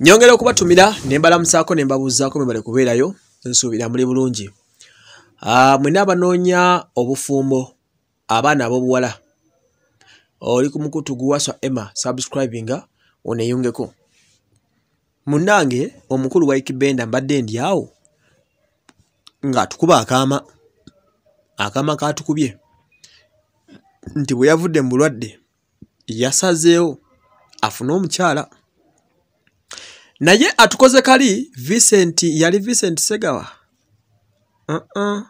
nyongera okubatumira nembalamusaako nembabuuzaako mwebale kubeerayo nsuubira muli bulungi ah, mwena abanoonya obufumbo abaana ab'obuwala oli ku mukutu guwaswa emma subscribinga oneeyungeko munange omukulu wa ikibenda mbadde ndyawo ng'atukuba akaama akaama kaatukubye nti bwe yavudde mu bulwadde yasazeewo afune omukyala naye atukoze kali vincent yali vincent segawa uh -uh.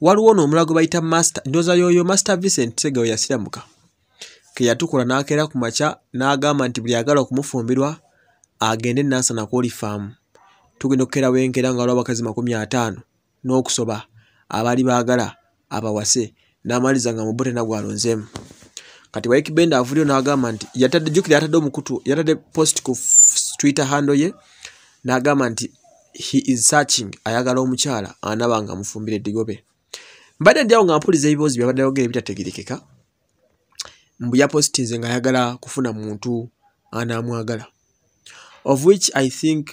waliwo noomulago bayita master ndoza yoyo master vincent segawa yasiramuka keyatukula n'akeera ku makya n'agamba nti buli agala okumufumbirwa agende nasanakolifaamu tugenda okukeera wenkeera nga waliwo abakazi makumi ataano n'okusoba abaali baagala abawase n'amaliza nga mubote nagwalonzeemu kati wakibenda avuliyo n'agamba nti yatadde jukira yatadde omukutu yatadde post ku twitter handle ye n'agamba nti he is searching ayagala omukyala anaba nga amufumbira eddigobe mbadde ndyawo nga mpuliza ebiboozi byabadde yogera ebitategerekeka mbu yapositinze ngaayagala kufuna muntu anaamwagala of which i think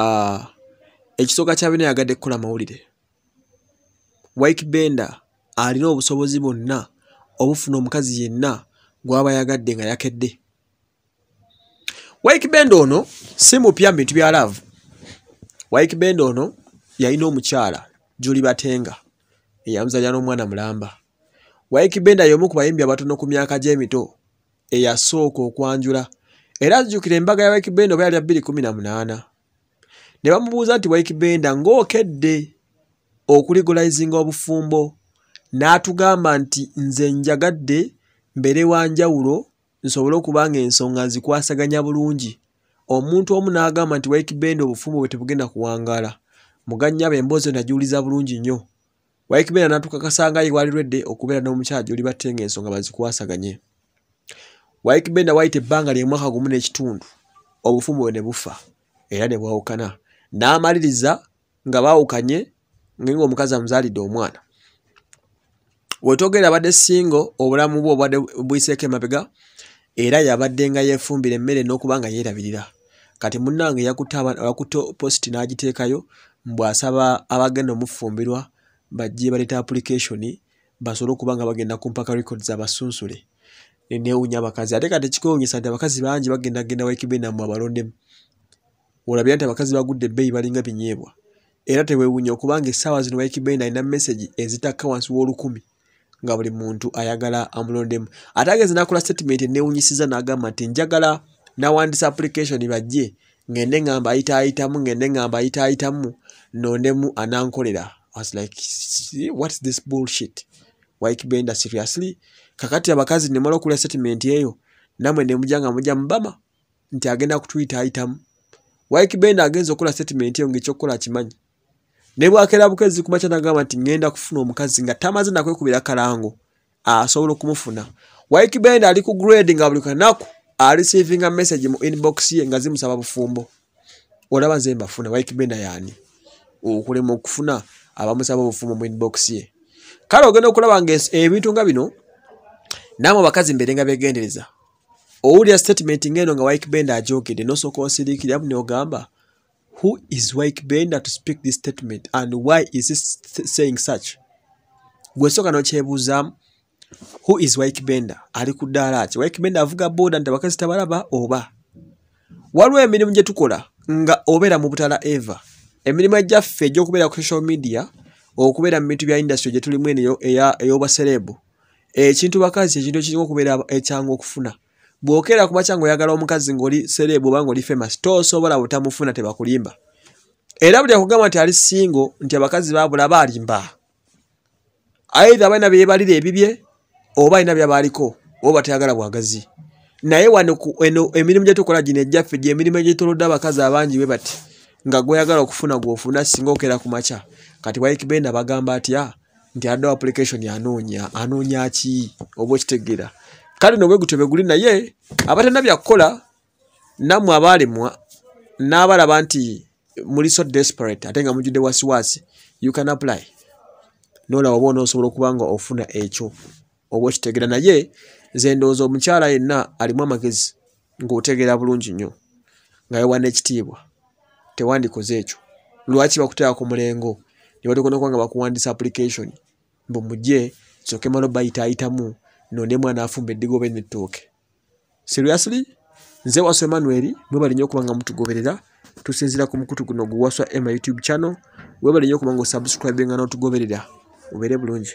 uh, ekisooka kya bina yagadde kukola mawulire wike bender alina obusobozi bwonna obufuna omukazi yenna gwaba yagadde nga yakedde wike bend ono si mupya bintu bya lavu wike bend ono yalina omukyala juli batenga eyamuzalya n'omwana mulamba wike benda y'omu ku bayimbi abatono ku myaka gy'emito eyasooka okwanjula era azijjukira embaga ya wike bend oba yali ya 2018 ne bamubuuza nti wike benda ng'okedde okuligolayizinga obufumbo n'atugamba nti nze njagadde mbeere wanjawulo nsobole okuba ng'ensonga nzikwasaganya bulungi omuntu omu n'agamba nti wakibende obufumbo bwe tebugenda kuwangala muganyaba emboozi yo najuuliza bulungi nnyo wakibenda n'atukakasangayi waliredde okubeera n'omukyala gyoli batte ng'ensonga bazikwasaganye wakibenda waayita ebbanga lye mwaka gumu n'ekitundu obufumbo bwe ne bufa era ne bwawukana n'amaliriza nga baawukanye ngenga omukazi amuzaalidde omwana wetwogerera abadde singo obulamu bwe obadde buyiseeko emabega era yabadde nga yeefumbira emmere n'okuba nga yeerabirira kati munnange yakutte posti n'agiteekayo mbw'asaba abagenda omufumbirwa bajje baleeta application basobole okuba nga bagenda kumpaka records abasunsule nenewuunya abakazi ate kati kikongesa nti abakazi bangi bagendagenda wakibinamu abalondemu olabira nti abakazi bagudde ebbeeyi balinga binyeebwa era teweewuunya okubanga essaawa zino wakibenda alina mesagi ezitakka wansi w'olukumi nga buli muntu ayagala amulondemu ategeeza nakola statement neewunyisiza n'agamba nti njagala nawandisa application bajje ngende ngamba ayita ayitamu ngende ngamba ayita ayitamu nondemu anankolera was like see, whats this bullshit wikbender seriously kakati abakazi nemala okula statement eyo namwe nemuja nga muja mubama nti agenda kutwita ayitamu wikbender agenza okola statement eyo ngaekyokukola akimanyi ne bwakera bukezi kumakya nagamba nti ŋŋenda kufuna omukazi nga tamaze nakwekubira kalango asobola okumufuna wik bend ali ku grade nga buli kanaku areceivinga message mu inbox ye nga zimusaba bufumbo olaba nze mbafuna wik bend yani okulema okufuna abamusaba obufumbo mu inbox ye kale ogenda okulaba nga ebintu nga bino naamu abakazi mbere nga begendereza owulira statement ngaeno nga wik bend ajogedde nosooka osiriikira bunogamba who is Wike Bender to speak this statement and why is he saying such? Gwesoka nokyebuuzaamu who is Wike Bender ali ku ddaala ki? Wike Bender avuga boda nti abakazi tabalaba oba? Waliwo emirimu gye tukola nga obeera mu butala eva. Emirimu egyaffe egy'okubeera ku social media okubeera mu bintu bya industry gye tulimu eno ey'obaserebu. Ekintu bakazi ekintu ekirina okubeera ekyangu okufuna. E bwokeera kumakya ngaoyagala omukazi ngaoli sereebu oba ngaoli famas tosobola butamufuna tebakulimba era buli akugamba nti ali singo nti abakazi babula balimba aitha balina byebalira ebibye oba alina byabaaliko oba batayagala bwagazi naye wano emirimu gyetukola gino ejjaffe gyemirimu egyetolodde abakazi abangi bwe bati nga gweyagala okufuna gwofuna singa okeera ku makya kati wikibenda bagamba atya nti addeo application anoonya anoonya ki oba okitegeera kale nobwe gutyo beguli naye abatalina byakukola nammwe abaalemwa n'abalaba nti muli so desperate ate nga mujjudde wasiwasi you can apply nolaba oba onaosobola okuba nga ofuna ekyo oba okitegeera naye nze ndowooza omukyala yenna alimu amagezi ng'otegeera bulungi nnyo nga yewa n'ekitiibwa tewandikoze ekyo lwaki bakuteekako mulengo nibatekonakuba nga bakuwandisa application mbumugye soke malo bayitaayitamu nonde mwana afumba eddigobe n'ettooke seriously nze waswa emmanuel mwebali nnyo okuba nga mutugoberera tusinziira ku mukutu guno guwaswa ema youtube channel webali nnyo okuba nga osubscribe nga n'otugoberera obeere bulungi